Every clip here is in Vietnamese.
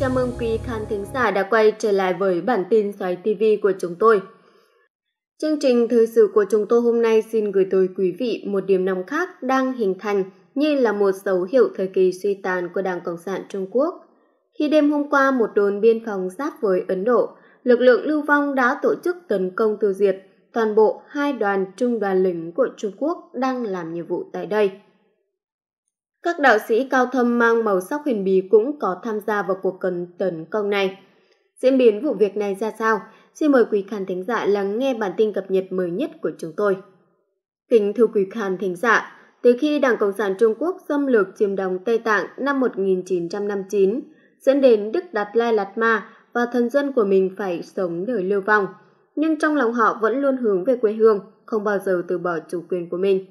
Chào mừng quý khán thính giả đã quay trở lại với bản tin xoáy TV của chúng tôi. Chương trình thời sự của chúng tôi hôm nay xin gửi tới quý vị một điểm nóng khác đang hình thành như là một dấu hiệu thời kỳ suy tàn của Đảng Cộng sản Trung Quốc. Khi đêm hôm qua một đồn biên phòng giáp với Ấn Độ, lực lượng lưu vong đã tổ chức tấn công tiêu diệt toàn bộ hai đoàn trung đoàn lính của Trung Quốc đang làm nhiệm vụ tại đây. Các đạo sĩ cao thâm mang màu sắc huyền bí cũng có tham gia vào cuộc cần tấn công này. Diễn biến vụ việc này ra sao? Xin mời quý khán thính giả lắng nghe bản tin cập nhật mới nhất của chúng tôi. Kính thưa quý khán thính giả, từ khi Đảng Cộng sản Trung Quốc xâm lược chiếm đóng Tây Tạng năm 1959, dẫn đến Đức Đạt Lai Lạt Ma và thần dân của mình phải sống đời lưu vong – nhưng trong lòng họ vẫn luôn hướng về quê hương, không bao giờ từ bỏ chủ quyền của mình.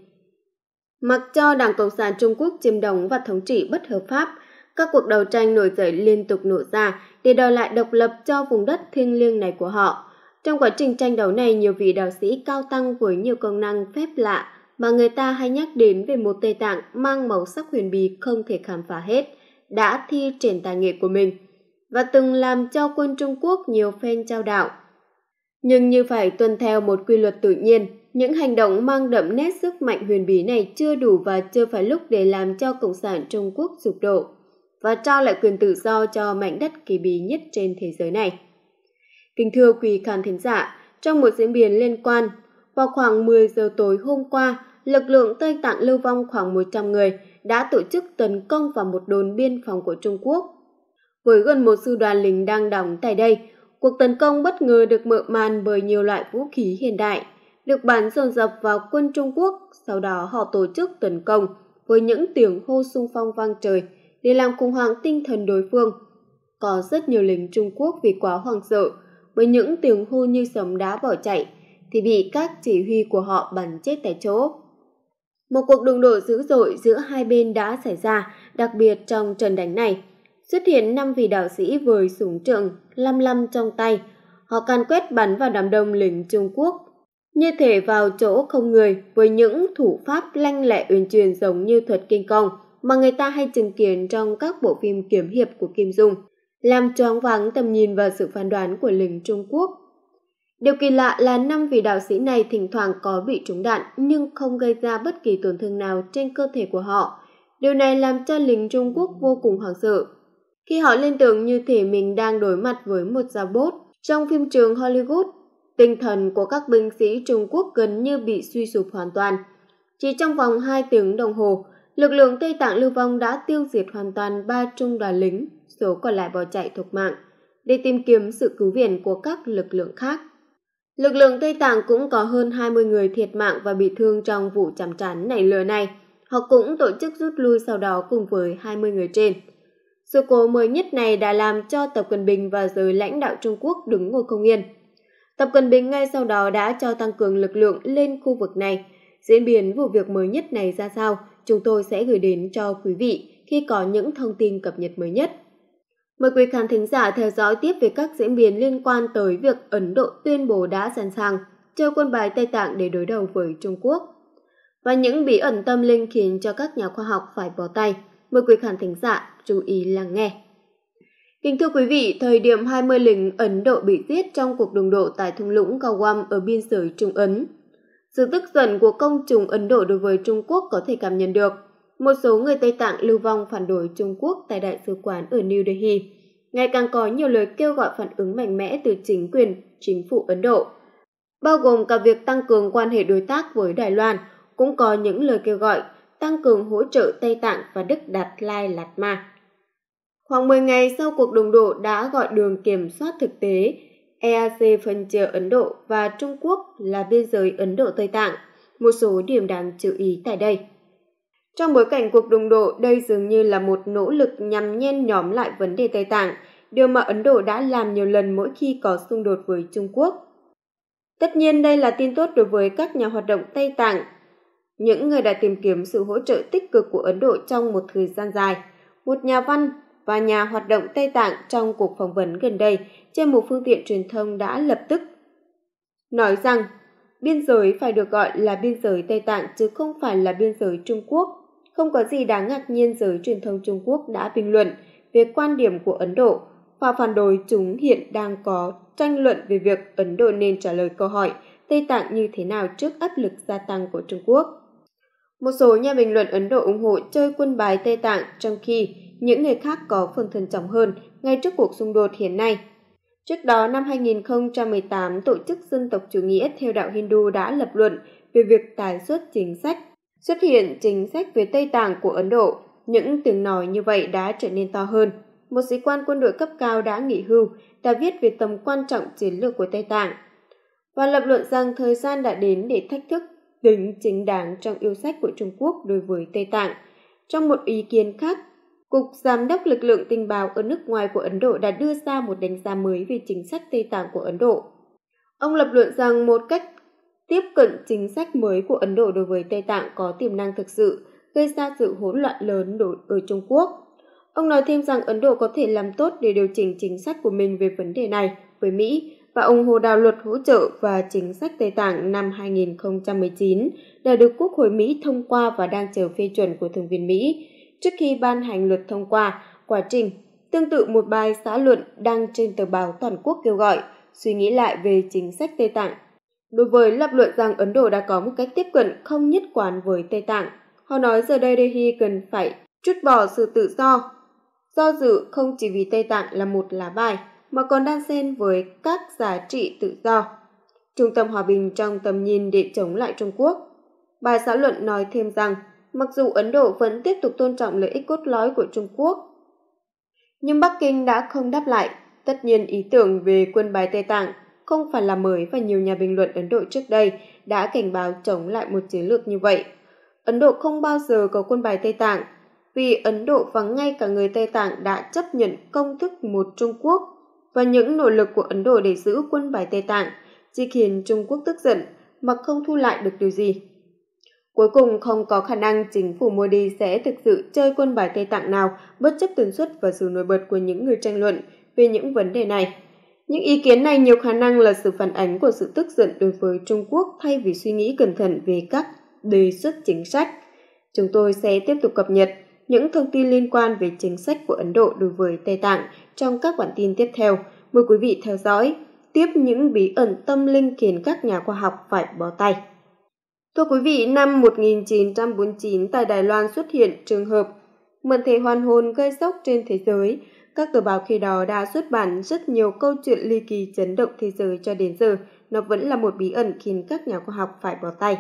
Mặc cho Đảng Cộng sản Trung Quốc chiếm đóng và thống trị bất hợp pháp, các cuộc đấu tranh nổi dậy liên tục nổ ra để đòi lại độc lập cho vùng đất thiêng liêng này của họ. Trong quá trình tranh đấu này, nhiều vị đạo sĩ cao tăng với nhiều công năng phép lạ mà người ta hay nhắc đến về một Tây Tạng mang màu sắc huyền bí không thể khám phá hết, đã thi triển tài nghệ của mình và từng làm cho quân Trung Quốc nhiều phen trao đạo. Nhưng như phải tuân theo một quy luật tự nhiên, những hành động mang đậm nét sức mạnh huyền bí này chưa đủ và chưa phải lúc để làm cho Cộng sản Trung Quốc sụp đổ và trao lại quyền tự do cho mảnh đất kỳ bí nhất trên thế giới này. Kính thưa quý khán thính giả, trong một diễn biến liên quan, vào khoảng 10 giờ tối hôm qua, lực lượng Tây Tạng lưu vong khoảng 100 người đã tổ chức tấn công vào một đồn biên phòng của Trung Quốc. Với gần một sư đoàn lính đang đóng tại đây, Cuộc tấn công bất ngờ được mở màn bởi nhiều loại vũ khí hiện đại, được bắn dồn dập vào quân Trung Quốc, sau đó họ tổ chức tấn công với những tiếng hô sung phong vang trời để làm khủng hoảng tinh thần đối phương. Có rất nhiều lính Trung Quốc vì quá hoang sợ, với những tiếng hô như sấm đá bỏ chạy, thì bị các chỉ huy của họ bắn chết tại chỗ. Một cuộc đụng độ dữ dội giữa hai bên đã xảy ra, đặc biệt trong trận đánh này xuất hiện năm vị đạo sĩ với súng trường lăm lăm trong tay. Họ can quét bắn vào đám đông lính Trung Quốc. Như thể vào chỗ không người với những thủ pháp lanh lẹ uyển chuyển giống như thuật kinh công mà người ta hay chứng kiến trong các bộ phim kiếm hiệp của Kim Dung, làm choáng váng tầm nhìn và sự phán đoán của lính Trung Quốc. Điều kỳ lạ là năm vị đạo sĩ này thỉnh thoảng có bị trúng đạn nhưng không gây ra bất kỳ tổn thương nào trên cơ thể của họ. Điều này làm cho lính Trung Quốc vô cùng hoảng sợ khi họ lên tường như thể mình đang đối mặt với một gia bốt. Trong phim trường Hollywood, tinh thần của các binh sĩ Trung Quốc gần như bị suy sụp hoàn toàn. Chỉ trong vòng 2 tiếng đồng hồ, lực lượng Tây Tạng lưu vong đã tiêu diệt hoàn toàn ba trung đoàn lính, số còn lại bỏ chạy thục mạng để tìm kiếm sự cứu viện của các lực lượng khác. Lực lượng Tây Tạng cũng có hơn 20 người thiệt mạng và bị thương trong vụ chạm trán nảy lửa này. Họ cũng tổ chức rút lui sau đó cùng với 20 người trên. Sự cố mới nhất này đã làm cho Tập Cận Bình và giới lãnh đạo Trung Quốc đứng ngồi không yên. Tập Cận Bình ngay sau đó đã cho tăng cường lực lượng lên khu vực này. Diễn biến vụ việc mới nhất này ra sao, chúng tôi sẽ gửi đến cho quý vị khi có những thông tin cập nhật mới nhất. Mời quý khán thính giả theo dõi tiếp về các diễn biến liên quan tới việc Ấn Độ tuyên bố đã sẵn sàng chơi quân bài Tây Tạng để đối đầu với Trung Quốc. Và những bí ẩn tâm linh khiến cho các nhà khoa học phải bỏ tay. Mời quý khán thính giả chú ý lắng nghe. Kính thưa quý vị, thời điểm 20 lính Ấn Độ bị giết trong cuộc đụng độ tại thung lũng Kawam ở biên giới Trung Ấn. Sự tức giận của công chúng Ấn Độ đối với Trung Quốc có thể cảm nhận được. Một số người Tây Tạng lưu vong phản đối Trung Quốc tại đại sứ quán ở New Delhi. Ngày càng có nhiều lời kêu gọi phản ứng mạnh mẽ từ chính quyền, chính phủ Ấn Độ, bao gồm cả việc tăng cường quan hệ đối tác với Đài Loan, cũng có những lời kêu gọi tăng cường hỗ trợ Tây Tạng và Đức Đạt Lai Lạt Ma. Khoảng 10 ngày sau cuộc đụng độ đã gọi đường kiểm soát thực tế, EAC phân chia Ấn Độ và Trung Quốc là biên giới Ấn Độ-Tây Tạng, một số điểm đáng chú ý tại đây. Trong bối cảnh cuộc đụng độ, đây dường như là một nỗ lực nhằm nhen nhóm lại vấn đề Tây Tạng, điều mà Ấn Độ đã làm nhiều lần mỗi khi có xung đột với Trung Quốc. Tất nhiên đây là tin tốt đối với các nhà hoạt động Tây Tạng, những người đã tìm kiếm sự hỗ trợ tích cực của Ấn Độ trong một thời gian dài. Một nhà văn, và nhà hoạt động Tây Tạng trong cuộc phỏng vấn gần đây trên một phương tiện truyền thông đã lập tức nói rằng biên giới phải được gọi là biên giới Tây Tạng chứ không phải là biên giới Trung Quốc. Không có gì đáng ngạc nhiên giới truyền thông Trung Quốc đã bình luận về quan điểm của Ấn Độ và phản đối chúng hiện đang có tranh luận về việc Ấn Độ nên trả lời câu hỏi Tây Tạng như thế nào trước áp lực gia tăng của Trung Quốc. Một số nhà bình luận Ấn Độ ủng hộ chơi quân bài Tây Tạng trong khi những người khác có phần thận trọng hơn ngay trước cuộc xung đột hiện nay. Trước đó, năm 2018, Tổ chức Dân tộc Chủ nghĩa theo đạo Hindu đã lập luận về việc tài xuất chính sách. Xuất hiện chính sách về Tây Tạng của Ấn Độ, những tiếng nói như vậy đã trở nên to hơn. Một sĩ quan quân đội cấp cao đã nghỉ hưu, đã viết về tầm quan trọng chiến lược của Tây Tạng và lập luận rằng thời gian đã đến để thách thức tính chính đáng trong yêu sách của Trung Quốc đối với Tây Tạng. Trong một ý kiến khác, Cục Giám đốc Lực lượng Tình báo ở nước ngoài của Ấn Độ đã đưa ra một đánh giá mới về chính sách Tây Tạng của Ấn Độ. Ông lập luận rằng một cách tiếp cận chính sách mới của Ấn Độ đối với Tây Tạng có tiềm năng thực sự, gây ra sự hỗn loạn lớn đối ở Trung Quốc. Ông nói thêm rằng Ấn Độ có thể làm tốt để điều chỉnh chính sách của mình về vấn đề này với Mỹ và ủng hộ đạo luật hỗ trợ và chính sách Tây Tạng năm 2019 đã được Quốc hội Mỹ thông qua và đang chờ phê chuẩn của Thượng viện Mỹ trước khi ban hành luật thông qua quá trình. Tương tự một bài xã luận đăng trên tờ báo toàn quốc kêu gọi suy nghĩ lại về chính sách Tây Tạng. Đối với lập luận rằng Ấn Độ đã có một cách tiếp cận không nhất quán với Tây Tạng, họ nói giờ đây Delhi cần phải trút bỏ sự tự do. Do dự không chỉ vì Tây Tạng là một lá bài, mà còn đan xen với các giá trị tự do. Trung tâm Hòa bình trong tầm nhìn để chống lại Trung Quốc. Bài xã luận nói thêm rằng mặc dù Ấn Độ vẫn tiếp tục tôn trọng lợi ích cốt lõi của Trung Quốc. Nhưng Bắc Kinh đã không đáp lại. Tất nhiên ý tưởng về quân bài Tây Tạng không phải là mới và nhiều nhà bình luận Ấn Độ trước đây đã cảnh báo chống lại một chiến lược như vậy. Ấn Độ không bao giờ có quân bài Tây Tạng, vì Ấn Độ và ngay cả người Tây Tạng đã chấp nhận công thức một Trung Quốc và những nỗ lực của Ấn Độ để giữ quân bài Tây Tạng chỉ khiến Trung Quốc tức giận mà không thu lại được điều gì. Cuối cùng không có khả năng chính phủ Modi sẽ thực sự chơi quân bài Tây Tạng nào bất chấp tần suất và sự nổi bật của những người tranh luận về những vấn đề này. Những ý kiến này nhiều khả năng là sự phản ánh của sự tức giận đối với Trung Quốc thay vì suy nghĩ cẩn thận về các đề xuất chính sách. Chúng tôi sẽ tiếp tục cập nhật những thông tin liên quan về chính sách của Ấn Độ đối với Tây Tạng trong các bản tin tiếp theo. Mời quý vị theo dõi tiếp những bí ẩn tâm linh khiến các nhà khoa học phải bó tay. Thưa quý vị, năm 1949 tại Đài Loan xuất hiện trường hợp mượn thể hoàn hồn gây sốc trên thế giới. Các tờ báo khi đó đã xuất bản rất nhiều câu chuyện ly kỳ chấn động thế giới cho đến giờ. Nó vẫn là một bí ẩn khiến các nhà khoa học phải bỏ tay.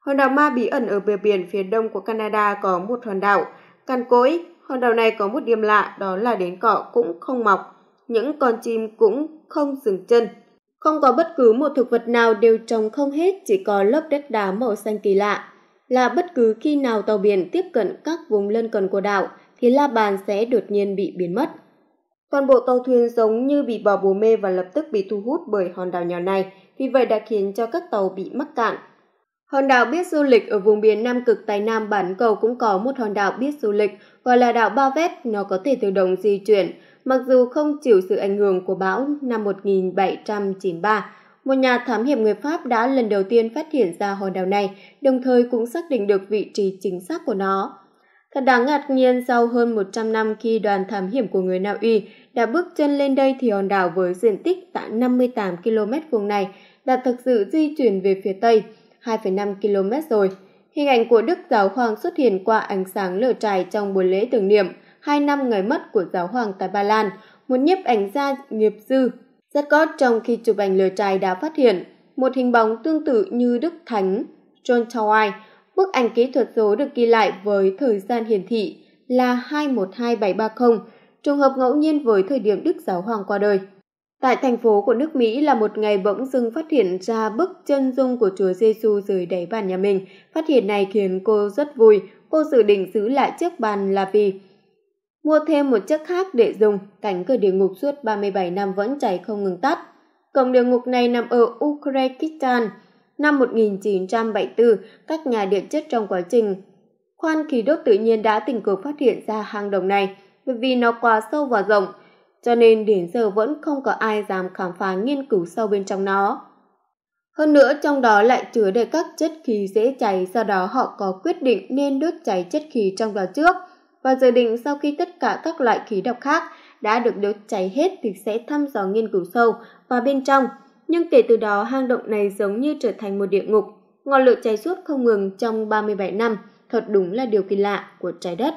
Hòn đảo ma bí ẩn ở bờ biển phía đông của Canada có một hòn đảo. Cằn cỗi, hòn đảo này có một điểm lạ đó là đến cỏ cũng không mọc. Những con chim cũng không dừng chân. Không có bất cứ một thực vật nào đều trồng không hết, chỉ có lớp đất đá màu xanh kỳ lạ. Là bất cứ khi nào tàu biển tiếp cận các vùng lân cận của đảo, thì la bàn sẽ đột nhiên bị biến mất. Toàn bộ tàu thuyền giống như bị bỏ bùa mê và lập tức bị thu hút bởi hòn đảo nhỏ này, vì vậy đã khiến cho các tàu bị mắc cạn. Hòn đảo biết du lịch ở vùng biển Nam Cực Tây Nam bản cầu cũng có một hòn đảo biết du lịch, gọi là đảo Ba Vét, nó có thể tự động di chuyển, mặc dù không chịu sự ảnh hưởng của bão năm 1793, một nhà thám hiểm người Pháp đã lần đầu tiên phát hiện ra hòn đảo này, đồng thời cũng xác định được vị trí chính xác của nó. Thật đáng ngạc nhiên sau hơn 100 năm khi đoàn thám hiểm của người Na Uy đã bước chân lên đây thì hòn đảo với diện tích tại 58 km vuông này đã thực sự di chuyển về phía Tây, 2,5 km rồi. Hình ảnh của Đức Giáo Hoàng xuất hiện qua ánh sáng lửa trải trong buổi lễ tưởng niệm – hai năm ngày mất của giáo hoàng tại Ba Lan, một nhiếp ảnh gia nghiệp dư. Rất gót trong khi chụp ảnh lửa trại đã phát hiện một hình bóng tương tự như Đức Thánh John Chawai. Bức ảnh kỹ thuật số được ghi lại với thời gian hiển thị là 212730, trùng hợp ngẫu nhiên với thời điểm Đức Giáo Hoàng qua đời. Tại thành phố của nước Mỹ là một ngày bỗng dưng phát hiện ra bức chân dung của Chúa Giêsu dưới đáy bàn nhà mình. Phát hiện này khiến cô rất vui, cô dự định giữ lại chiếc bàn là vì Mua thêm một chiếc khác để dùng, cánh cửa địa ngục suốt 37 năm vẫn chảy không ngừng tắt. Cổng địa ngục này nằm ở Uzbekistan. Năm 1974, các nhà địa chất trong quá trình khoan khí đốt tự nhiên đã tình cờ phát hiện ra hang động này vì nó quá sâu và rộng, cho nên đến giờ vẫn không có ai dám khám phá nghiên cứu sâu bên trong nó. Hơn nữa trong đó lại chứa đầy các chất khí dễ cháy, do đó họ có quyết định nên đốt cháy chất khí trong đó trước – và dự định sau khi tất cả các loại khí độc khác đã được đốt cháy hết thì sẽ thăm dò nghiên cứu sâu vào bên trong. Nhưng kể từ đó hang động này giống như trở thành một địa ngục, ngọn lửa cháy suốt không ngừng trong 37 năm, thật đúng là điều kỳ lạ của trái đất.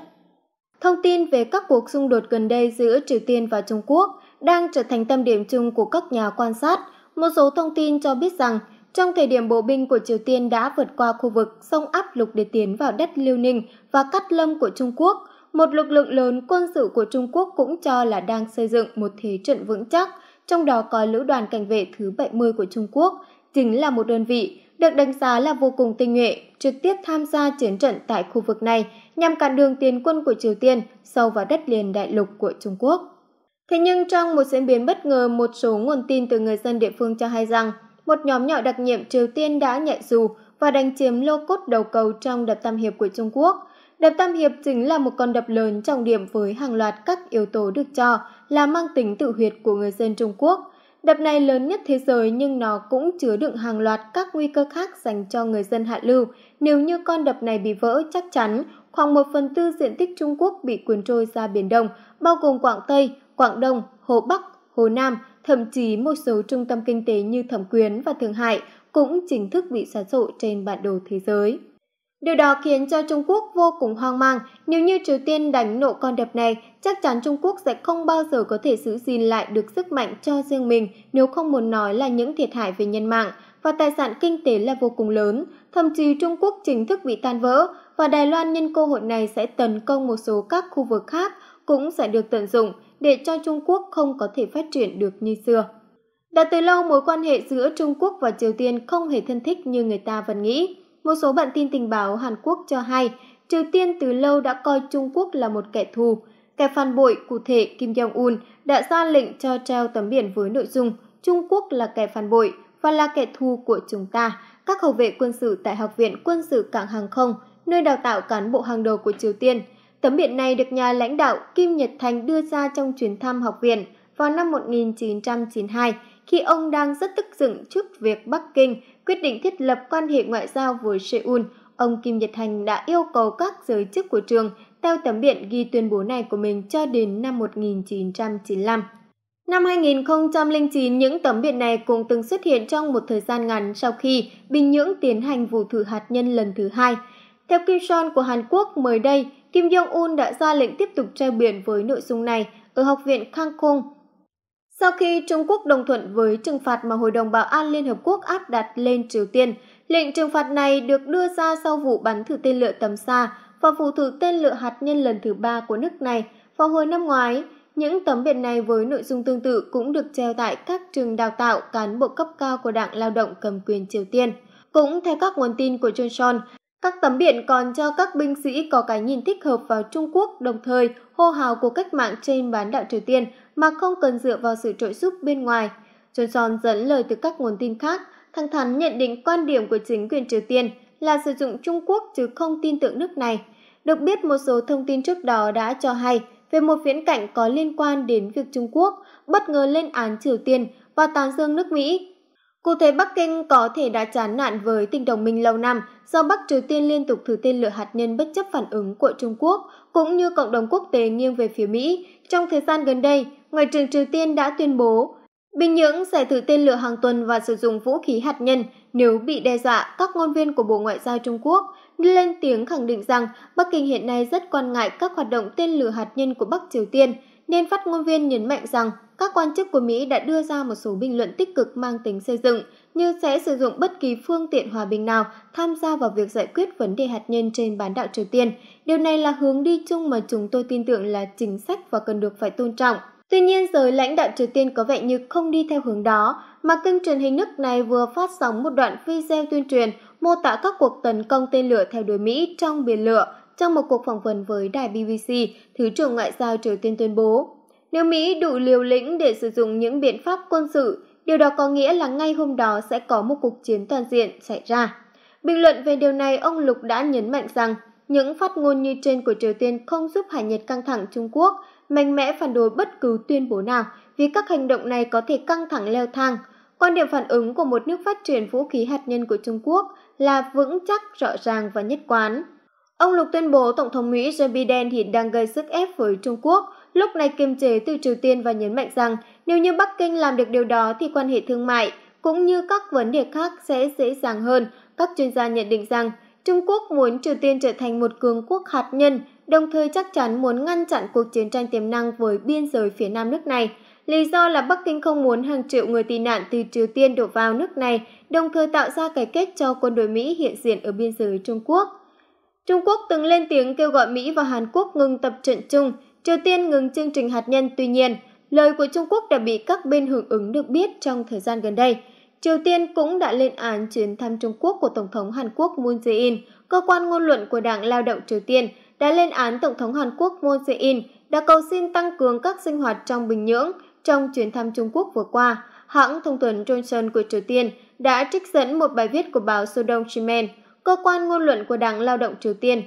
Thông tin về các cuộc xung đột gần đây giữa Triều Tiên và Trung Quốc đang trở thành tâm điểm chung của các nhà quan sát. Một số thông tin cho biết rằng trong thời điểm bộ binh của Triều Tiên đã vượt qua khu vực sông áp lục để tiến vào đất Liêu Ninh và cắt Lâm của Trung Quốc, một lực lượng lớn quân sự của Trung Quốc cũng cho là đang xây dựng một thế trận vững chắc, trong đó có lữ đoàn cảnh vệ thứ 70 của Trung Quốc, chính là một đơn vị được đánh giá là vô cùng tinh nhuệ, trực tiếp tham gia chiến trận tại khu vực này nhằm cản đường tiến quân của Triều Tiên sâu vào đất liền đại lục của Trung Quốc. Thế nhưng trong một diễn biến bất ngờ, một số nguồn tin từ người dân địa phương cho hay rằng một nhóm nhỏ đặc nhiệm Triều Tiên đã nhạy dù và đánh chiếm lô cốt đầu cầu trong đập tam hiệp của Trung Quốc – Đập tam hiệp chính là một con đập lớn trọng điểm với hàng loạt các yếu tố được cho là mang tính tự huyệt của người dân Trung Quốc. Đập này lớn nhất thế giới nhưng nó cũng chứa đựng hàng loạt các nguy cơ khác dành cho người dân hạ lưu. Nếu như con đập này bị vỡ chắc chắn, khoảng 1 phần tư diện tích Trung Quốc bị cuốn trôi ra Biển Đông, bao gồm Quảng Tây, Quảng Đông, Hồ Bắc, Hồ Nam, thậm chí một số trung tâm kinh tế như Thẩm Quyến và Thượng Hải cũng chính thức bị xóa sổ trên bản đồ thế giới. Điều đó khiến cho Trung Quốc vô cùng hoang mang, nếu như Triều Tiên đánh nổ con đập này, chắc chắn Trung Quốc sẽ không bao giờ có thể giữ gìn lại được sức mạnh cho riêng mình, nếu không muốn nói là những thiệt hại về nhân mạng và tài sản kinh tế là vô cùng lớn, thậm chí Trung Quốc chính thức bị tan vỡ và Đài Loan nhân cơ hội này sẽ tấn công một số các khu vực khác cũng sẽ được tận dụng để cho Trung Quốc không có thể phát triển được như xưa. Đã từ lâu mối quan hệ giữa Trung Quốc và Triều Tiên không hề thân thích như người ta vẫn nghĩ một số bản tin tình báo Hàn Quốc cho hay Triều Tiên từ lâu đã coi Trung Quốc là một kẻ thù. Kẻ phản bội cụ thể Kim Jong-un đã ra lệnh cho treo tấm biển với nội dung Trung Quốc là kẻ phản bội và là kẻ thù của chúng ta. Các hậu vệ quân sự tại Học viện Quân sự Cảng Hàng không, nơi đào tạo cán bộ hàng đầu của Triều Tiên. Tấm biển này được nhà lãnh đạo Kim Nhật Thành đưa ra trong chuyến thăm học viện vào năm 1992 khi ông đang rất tức giận trước việc Bắc Kinh quyết định thiết lập quan hệ ngoại giao với Seoul. Ông Kim Nhật Thành đã yêu cầu các giới chức của trường theo tấm biển ghi tuyên bố này của mình cho đến năm 1995. Năm 2009, những tấm biển này cũng từng xuất hiện trong một thời gian ngắn sau khi Bình Nhưỡng tiến hành vụ thử hạt nhân lần thứ hai. Theo Kim Son của Hàn Quốc mới đây, Kim Jong-un đã ra lệnh tiếp tục treo biển với nội dung này ở Học viện Kangkong sau khi Trung Quốc đồng thuận với trừng phạt mà Hội đồng Bảo an Liên Hợp Quốc áp đặt lên Triều Tiên, lệnh trừng phạt này được đưa ra sau vụ bắn thử tên lửa tầm xa và vụ thử tên lửa hạt nhân lần thứ ba của nước này vào hồi năm ngoái. Những tấm biển này với nội dung tương tự cũng được treo tại các trường đào tạo cán bộ cấp cao của Đảng Lao động cầm quyền Triều Tiên. Cũng theo các nguồn tin của Johnson, các tấm biển còn cho các binh sĩ có cái nhìn thích hợp vào Trung Quốc đồng thời hô hào của cách mạng trên bán đảo Triều Tiên mà không cần dựa vào sự trợ giúp bên ngoài. Johnson dẫn lời từ các nguồn tin khác, thẳng thắn nhận định quan điểm của chính quyền Triều Tiên là sử dụng Trung Quốc chứ không tin tưởng nước này. Được biết một số thông tin trước đó đã cho hay về một viễn cảnh có liên quan đến việc Trung Quốc bất ngờ lên án Triều Tiên và tán dương nước Mỹ. Cụ thể Bắc Kinh có thể đã chán nản với tình đồng minh lâu năm do Bắc Triều Tiên liên tục thử tên lửa hạt nhân bất chấp phản ứng của Trung Quốc cũng như cộng đồng quốc tế nghiêng về phía Mỹ. Trong thời gian gần đây, Ngoại trưởng Triều Tiên đã tuyên bố Bình Nhưỡng giải thử tên lửa hàng tuần và sử dụng vũ khí hạt nhân nếu bị đe dọa, các ngôn viên của Bộ Ngoại giao Trung Quốc lên tiếng khẳng định rằng Bắc Kinh hiện nay rất quan ngại các hoạt động tên lửa hạt nhân của Bắc Triều Tiên, nên phát ngôn viên nhấn mạnh rằng các quan chức của Mỹ đã đưa ra một số bình luận tích cực mang tính xây dựng như sẽ sử dụng bất kỳ phương tiện hòa bình nào tham gia vào việc giải quyết vấn đề hạt nhân trên bán đảo Triều Tiên. Điều này là hướng đi chung mà chúng tôi tin tưởng là chính sách và cần được phải tôn trọng. Tuy nhiên giới lãnh đạo Triều Tiên có vẻ như không đi theo hướng đó, mà kênh truyền hình nước này vừa phát sóng một đoạn video tuyên truyền mô tả các cuộc tấn công tên lửa theo đuổi Mỹ trong biển lửa trong một cuộc phỏng vấn với đài BBC, Thứ trưởng Ngoại giao Triều Tiên tuyên bố. Nếu Mỹ đủ liều lĩnh để sử dụng những biện pháp quân sự, điều đó có nghĩa là ngay hôm đó sẽ có một cuộc chiến toàn diện xảy ra. Bình luận về điều này, ông Lục đã nhấn mạnh rằng những phát ngôn như trên của Triều Tiên không giúp hạ nhiệt căng thẳng Trung Quốc mạnh mẽ phản đối bất cứ tuyên bố nào vì các hành động này có thể căng thẳng leo thang. Quan điểm phản ứng của một nước phát triển vũ khí hạt nhân của Trung Quốc là vững chắc, rõ ràng và nhất quán. Ông Lục tuyên bố Tổng thống Mỹ Joe Biden hiện đang gây sức ép với Trung Quốc, lúc này kiềm chế từ Triều Tiên và nhấn mạnh rằng nếu như Bắc Kinh làm được điều đó thì quan hệ thương mại cũng như các vấn đề khác sẽ dễ dàng hơn. Các chuyên gia nhận định rằng Trung Quốc muốn Triều Tiên trở thành một cường quốc hạt nhân đồng thời chắc chắn muốn ngăn chặn cuộc chiến tranh tiềm năng với biên giới phía nam nước này. Lý do là Bắc Kinh không muốn hàng triệu người tị nạn từ Triều Tiên đổ vào nước này, đồng thời tạo ra cái kết cho quân đội Mỹ hiện diện ở biên giới Trung Quốc. Trung Quốc từng lên tiếng kêu gọi Mỹ và Hàn Quốc ngừng tập trận chung, Triều Tiên ngừng chương trình hạt nhân tuy nhiên, lời của Trung Quốc đã bị các bên hưởng ứng được biết trong thời gian gần đây. Triều Tiên cũng đã lên án chuyến thăm Trung Quốc của Tổng thống Hàn Quốc Moon Jae-in, cơ quan ngôn luận của Đảng Lao động Triều Tiên đã lên án Tổng thống Hàn Quốc Moon Jae-in đã cầu xin tăng cường các sinh hoạt trong Bình Nhưỡng trong chuyến thăm Trung Quốc vừa qua. Hãng thông tuần Johnson của Triều Tiên đã trích dẫn một bài viết của báo Sodong Shimen, cơ quan ngôn luận của Đảng Lao động Triều Tiên.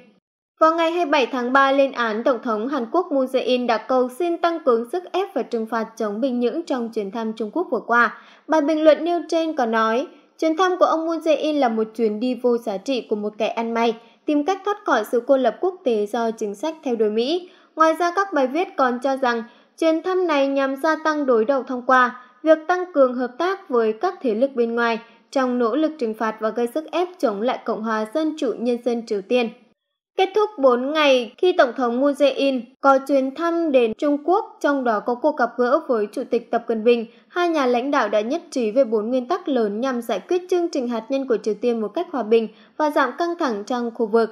Vào ngày 27 tháng 3, lên án Tổng thống Hàn Quốc Moon Jae-in đã cầu xin tăng cường sức ép và trừng phạt chống Bình Nhưỡng trong chuyến thăm Trung Quốc vừa qua. Bài bình luận nêu trên còn nói, chuyến thăm của ông Moon Jae-in là một chuyến đi vô giá trị của một kẻ ăn may – tìm cách thoát khỏi sự cô lập quốc tế do chính sách theo đuổi Mỹ. Ngoài ra các bài viết còn cho rằng chuyến thăm này nhằm gia tăng đối đầu thông qua việc tăng cường hợp tác với các thế lực bên ngoài trong nỗ lực trừng phạt và gây sức ép chống lại Cộng hòa Dân chủ Nhân dân Triều Tiên. Kết thúc 4 ngày khi Tổng thống Moon Jae-in có chuyến thăm đến Trung Quốc, trong đó có cuộc gặp gỡ với Chủ tịch Tập Cận Bình, hai nhà lãnh đạo đã nhất trí về bốn nguyên tắc lớn nhằm giải quyết chương trình hạt nhân của Triều Tiên một cách hòa bình và giảm căng thẳng trong khu vực.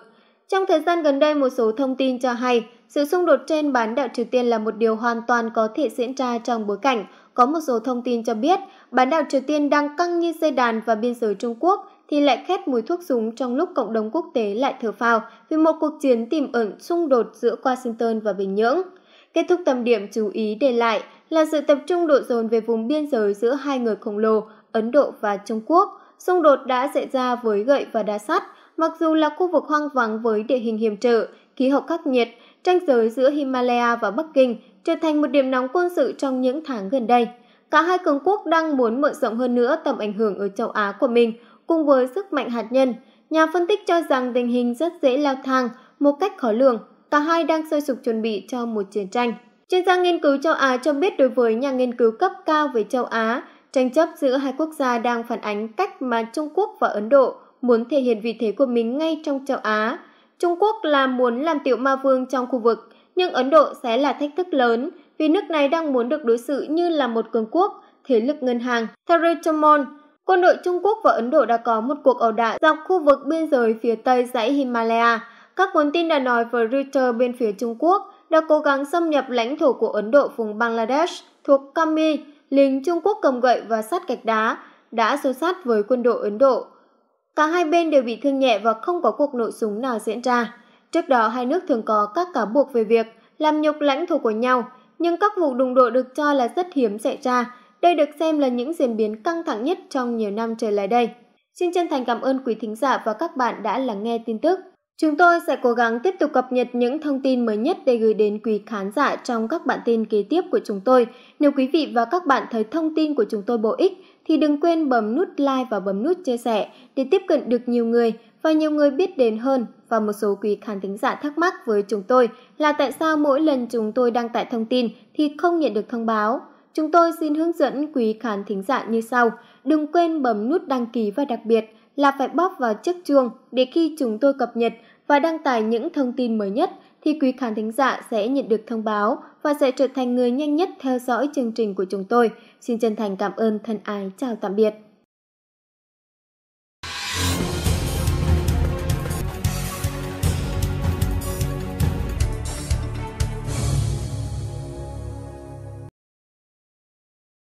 Trong thời gian gần đây, một số thông tin cho hay sự xung đột trên bán đảo Triều Tiên là một điều hoàn toàn có thể diễn ra trong bối cảnh có một số thông tin cho biết bán đảo Triều Tiên đang căng như dây đàn và biên giới Trung Quốc thì lại khét mùi thuốc súng trong lúc cộng đồng quốc tế lại thở phào vì một cuộc chiến tiềm ẩn xung đột giữa Washington và Bình Nhưỡng. Kết thúc tầm điểm chú ý để lại là sự tập trung độ dồn về vùng biên giới giữa hai người khổng lồ Ấn Độ và Trung Quốc. Xung đột đã xảy ra với gậy và đá sắt, mặc dù là khu vực hoang vắng với địa hình hiểm trở, khí hậu khắc nghiệt, tranh giới giữa Himalaya và Bắc Kinh trở thành một điểm nóng quân sự trong những tháng gần đây. Cả hai cường quốc đang muốn mở rộng hơn nữa tầm ảnh hưởng ở châu Á của mình, cùng với sức mạnh hạt nhân. Nhà phân tích cho rằng tình hình rất dễ leo thang, một cách khó lường, cả hai đang sôi sục chuẩn bị cho một chiến tranh. Chuyên gia nghiên cứu châu Á cho biết đối với nhà nghiên cứu cấp cao về châu Á, tranh chấp giữa hai quốc gia đang phản ánh cách mà Trung Quốc và Ấn Độ muốn thể hiện vị thế của mình ngay trong châu Á. Trung Quốc là muốn làm tiểu ma vương trong khu vực, nhưng Ấn Độ sẽ là thách thức lớn vì nước này đang muốn được đối xử như là một cường quốc, thế lực ngân hàng. Theo Reuters, Quân đội Trung Quốc và Ấn Độ đã có một cuộc ẩu đả dọc khu vực biên giới phía tây dãy Himalaya. Các nguồn tin đã nói với Reuters bên phía Trung Quốc đã cố gắng xâm nhập lãnh thổ của Ấn Độ vùng Bangladesh thuộc Kami, lính Trung Quốc cầm gậy và sắt gạch đá, đã xô sát với quân đội Ấn Độ. Cả hai bên đều bị thương nhẹ và không có cuộc nổ súng nào diễn ra. Trước đó, hai nước thường có các cáo buộc về việc làm nhục lãnh thổ của nhau, nhưng các vụ đụng độ được cho là rất hiếm xảy ra đây được xem là những diễn biến căng thẳng nhất trong nhiều năm trở lại đây. Xin chân thành cảm ơn quý thính giả và các bạn đã lắng nghe tin tức. Chúng tôi sẽ cố gắng tiếp tục cập nhật những thông tin mới nhất để gửi đến quý khán giả trong các bản tin kế tiếp của chúng tôi. Nếu quý vị và các bạn thấy thông tin của chúng tôi bổ ích thì đừng quên bấm nút like và bấm nút chia sẻ để tiếp cận được nhiều người và nhiều người biết đến hơn. Và một số quý khán thính giả thắc mắc với chúng tôi là tại sao mỗi lần chúng tôi đăng tải thông tin thì không nhận được thông báo chúng tôi xin hướng dẫn quý khán thính giả như sau. Đừng quên bấm nút đăng ký và đặc biệt là phải bóp vào chiếc chuông để khi chúng tôi cập nhật và đăng tải những thông tin mới nhất thì quý khán thính giả sẽ nhận được thông báo và sẽ trở thành người nhanh nhất theo dõi chương trình của chúng tôi. Xin chân thành cảm ơn thân ái chào tạm biệt.